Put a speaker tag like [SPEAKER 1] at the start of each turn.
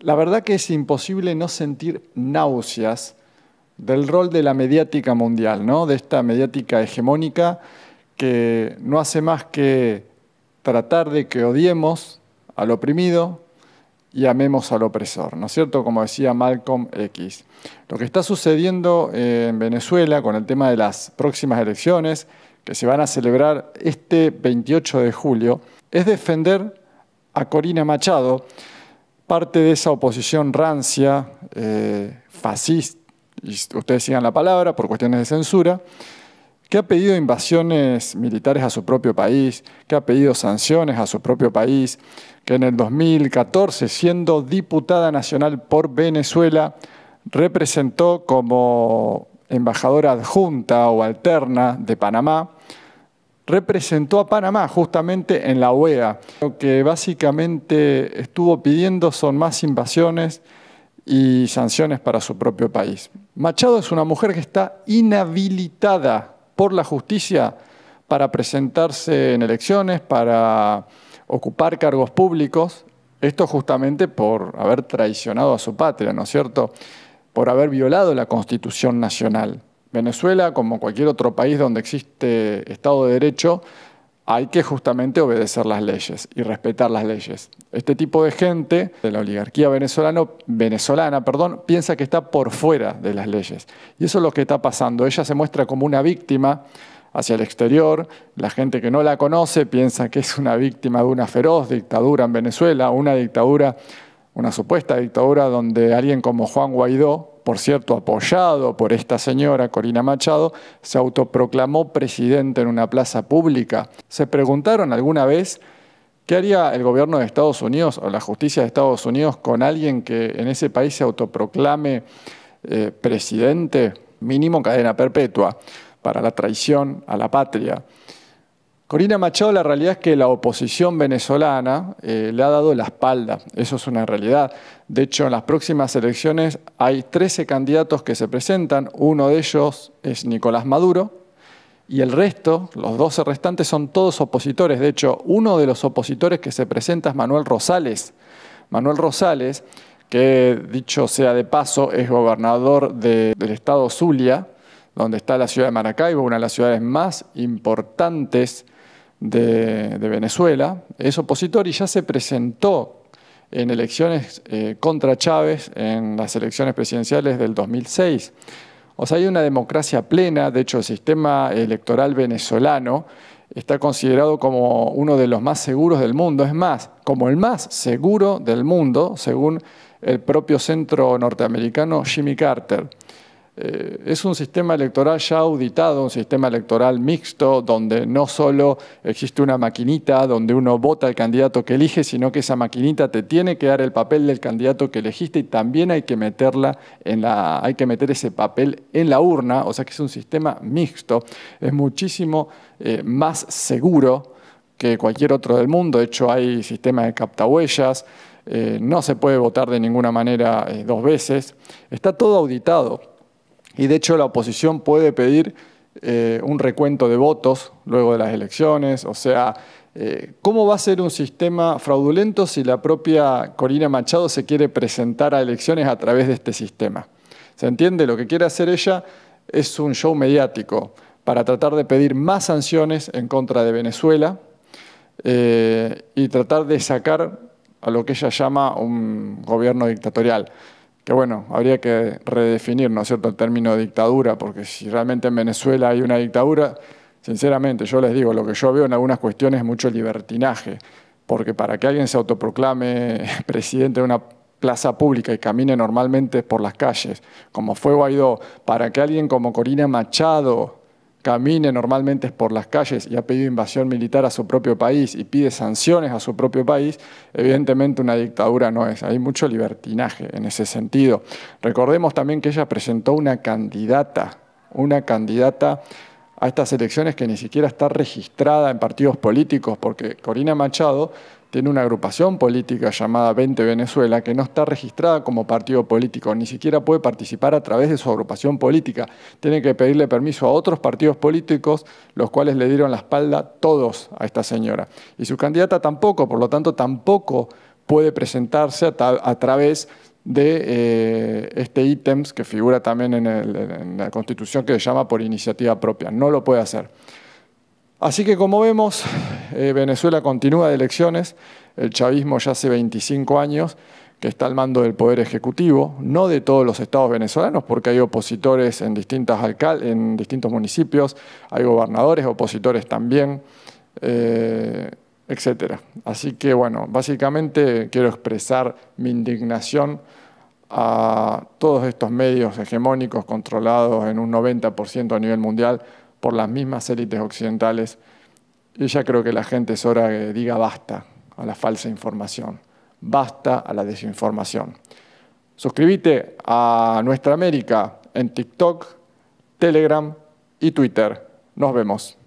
[SPEAKER 1] La verdad que es imposible no sentir náuseas del rol de la mediática mundial, ¿no? de esta mediática hegemónica que no hace más que tratar de que odiemos al oprimido y amemos al opresor, ¿no es cierto? Como decía Malcolm X. Lo que está sucediendo en Venezuela con el tema de las próximas elecciones, que se van a celebrar este 28 de julio, es defender a Corina Machado, parte de esa oposición rancia, eh, fascista, y ustedes sigan la palabra, por cuestiones de censura, que ha pedido invasiones militares a su propio país, que ha pedido sanciones a su propio país, que en el 2014, siendo diputada nacional por Venezuela, representó como embajadora adjunta o alterna de Panamá representó a Panamá justamente en la OEA. Lo que básicamente estuvo pidiendo son más invasiones y sanciones para su propio país. Machado es una mujer que está inhabilitada por la justicia para presentarse en elecciones, para ocupar cargos públicos, esto justamente por haber traicionado a su patria, ¿no es cierto? Por haber violado la Constitución Nacional. Venezuela, como cualquier otro país donde existe Estado de Derecho, hay que justamente obedecer las leyes y respetar las leyes. Este tipo de gente de la oligarquía venezolano, venezolana perdón, piensa que está por fuera de las leyes. Y eso es lo que está pasando. Ella se muestra como una víctima hacia el exterior. La gente que no la conoce piensa que es una víctima de una feroz dictadura en Venezuela, una dictadura, una supuesta dictadura donde alguien como Juan Guaidó por cierto apoyado por esta señora, Corina Machado, se autoproclamó presidente en una plaza pública. ¿Se preguntaron alguna vez qué haría el gobierno de Estados Unidos o la justicia de Estados Unidos con alguien que en ese país se autoproclame eh, presidente? Mínimo cadena perpetua para la traición a la patria. Corina Machado, la realidad es que la oposición venezolana eh, le ha dado la espalda, eso es una realidad. De hecho, en las próximas elecciones hay 13 candidatos que se presentan, uno de ellos es Nicolás Maduro y el resto, los 12 restantes, son todos opositores. De hecho, uno de los opositores que se presenta es Manuel Rosales. Manuel Rosales, que dicho sea de paso, es gobernador del estado Zulia, donde está la ciudad de Maracaibo, una de las ciudades más importantes de, Venezuela, es opositor y ya se presentó en elecciones eh, contra Chávez en las elecciones presidenciales del 2006. O sea, hay una democracia plena, de hecho el sistema electoral venezolano está considerado como uno de los más seguros del mundo, es más, como el más seguro del mundo, según el propio centro norteamericano Jimmy Carter. Eh, es un sistema electoral ya auditado, un sistema electoral mixto, donde no solo existe una maquinita donde uno vota al candidato que elige, sino que esa maquinita te tiene que dar el papel del candidato que elegiste y también hay que meterla en la, hay que meter ese papel en la urna, o sea que es un sistema mixto, es muchísimo eh, más seguro que cualquier otro del mundo. De hecho, hay sistemas de captahuellas, eh, no se puede votar de ninguna manera dos veces. Está todo auditado y de hecho la oposición puede pedir eh, un recuento de votos luego de las elecciones. O sea, eh, ¿cómo va a ser un sistema fraudulento si la propia Corina Machado se quiere presentar a elecciones a través de este sistema? ¿Se entiende? Lo que quiere hacer ella es un show mediático para tratar de pedir más sanciones en contra de Venezuela eh, y tratar de sacar a lo que ella llama un gobierno dictatorial que bueno, habría que redefinir, ¿no es cierto?, el término dictadura, porque si realmente en Venezuela hay una dictadura, sinceramente yo les digo, lo que yo veo en algunas cuestiones es mucho libertinaje, porque para que alguien se autoproclame presidente de una plaza pública y camine normalmente por las calles, como fue Guaidó, para que alguien como Corina Machado camine normalmente por las calles y ha pedido invasión militar a su propio país y pide sanciones a su propio país, evidentemente una dictadura no es. Hay mucho libertinaje en ese sentido. Recordemos también que ella presentó una candidata, una candidata a estas elecciones que ni siquiera está registrada en partidos políticos, porque Corina Machado tiene una agrupación política llamada 20 Venezuela que no está registrada como partido político, ni siquiera puede participar a través de su agrupación política. Tiene que pedirle permiso a otros partidos políticos, los cuales le dieron la espalda todos a esta señora. Y su candidata tampoco, por lo tanto, tampoco puede presentarse a, a través de eh, este ítems que figura también en, la Constitución que se llama por iniciativa propia. No lo puede hacer. Así que como vemos, eh, Venezuela continúa de elecciones, el chavismo ya hace 25 años que está al mando del Poder Ejecutivo, no de todos los estados venezolanos, porque hay opositores en, distintas en distintos municipios, hay gobernadores, opositores también. Eh, etcétera. Así que bueno, básicamente quiero expresar mi indignación a todos estos medios hegemónicos controlados en un 90% a nivel mundial por las mismas élites occidentales. Y ya creo que la gente es hora que diga basta a la falsa información, basta a la desinformación. Suscríbete a Nuestra América en TikTok, Telegram y Twitter. Nos vemos.